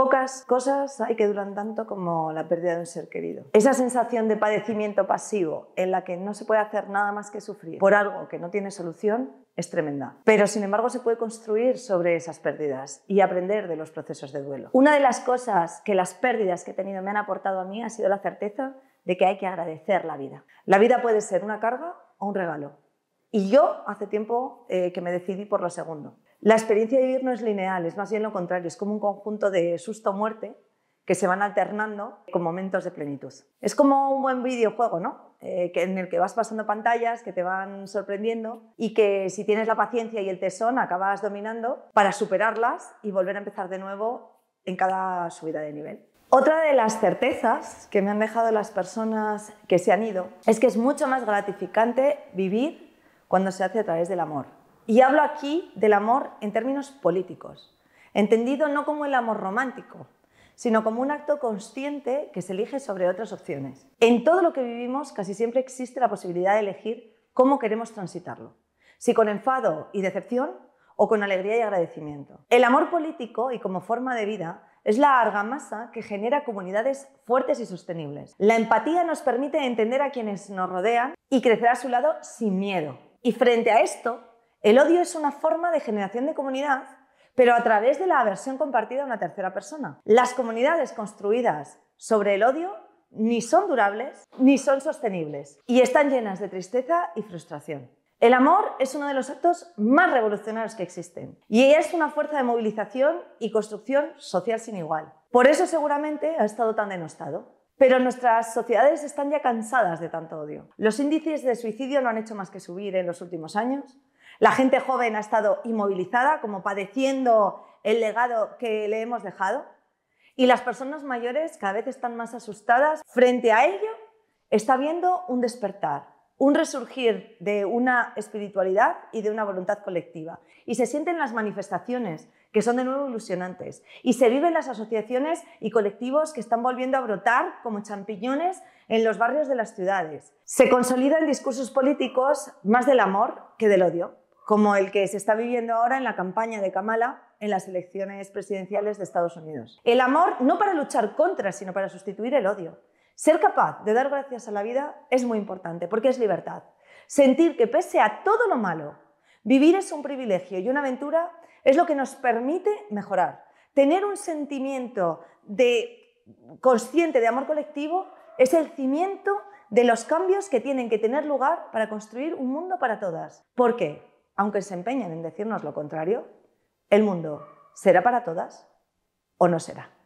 Pocas cosas hay que duran tanto como la pérdida de un ser querido. Esa sensación de padecimiento pasivo en la que no se puede hacer nada más que sufrir por algo que no tiene solución es tremenda. Pero sin embargo se puede construir sobre esas pérdidas y aprender de los procesos de duelo. Una de las cosas que las pérdidas que he tenido me han aportado a mí ha sido la certeza de que hay que agradecer la vida. La vida puede ser una carga o un regalo. Y yo hace tiempo eh, que me decidí por lo segundo. La experiencia de vivir no es lineal, es más bien lo contrario, es como un conjunto de susto-muerte que se van alternando con momentos de plenitud. Es como un buen videojuego, ¿no? Eh, que en el que vas pasando pantallas, que te van sorprendiendo y que si tienes la paciencia y el tesón acabas dominando para superarlas y volver a empezar de nuevo en cada subida de nivel. Otra de las certezas que me han dejado las personas que se han ido es que es mucho más gratificante vivir cuando se hace a través del amor. Y hablo aquí del amor en términos políticos, entendido no como el amor romántico, sino como un acto consciente que se elige sobre otras opciones. En todo lo que vivimos casi siempre existe la posibilidad de elegir cómo queremos transitarlo, si con enfado y decepción o con alegría y agradecimiento. El amor político y como forma de vida es la argamasa que genera comunidades fuertes y sostenibles. La empatía nos permite entender a quienes nos rodean y crecer a su lado sin miedo. Y frente a esto, el odio es una forma de generación de comunidad, pero a través de la aversión compartida a una tercera persona. Las comunidades construidas sobre el odio ni son durables ni son sostenibles y están llenas de tristeza y frustración. El amor es uno de los actos más revolucionarios que existen y es una fuerza de movilización y construcción social sin igual. Por eso seguramente ha estado tan denostado. Pero nuestras sociedades están ya cansadas de tanto odio. Los índices de suicidio no han hecho más que subir en los últimos años. La gente joven ha estado inmovilizada, como padeciendo el legado que le hemos dejado. Y las personas mayores cada vez están más asustadas. Frente a ello, está viendo un despertar, un resurgir de una espiritualidad y de una voluntad colectiva. Y se sienten las manifestaciones, que son de nuevo ilusionantes. Y se viven las asociaciones y colectivos que están volviendo a brotar como champiñones en los barrios de las ciudades. Se consolida en discursos políticos más del amor que del odio como el que se está viviendo ahora en la campaña de Kamala en las elecciones presidenciales de Estados Unidos. El amor no para luchar contra, sino para sustituir el odio. Ser capaz de dar gracias a la vida es muy importante, porque es libertad. Sentir que pese a todo lo malo, vivir es un privilegio y una aventura es lo que nos permite mejorar. Tener un sentimiento de consciente de amor colectivo es el cimiento de los cambios que tienen que tener lugar para construir un mundo para todas. ¿Por qué? aunque se empeñen en decirnos lo contrario, el mundo será para todas o no será.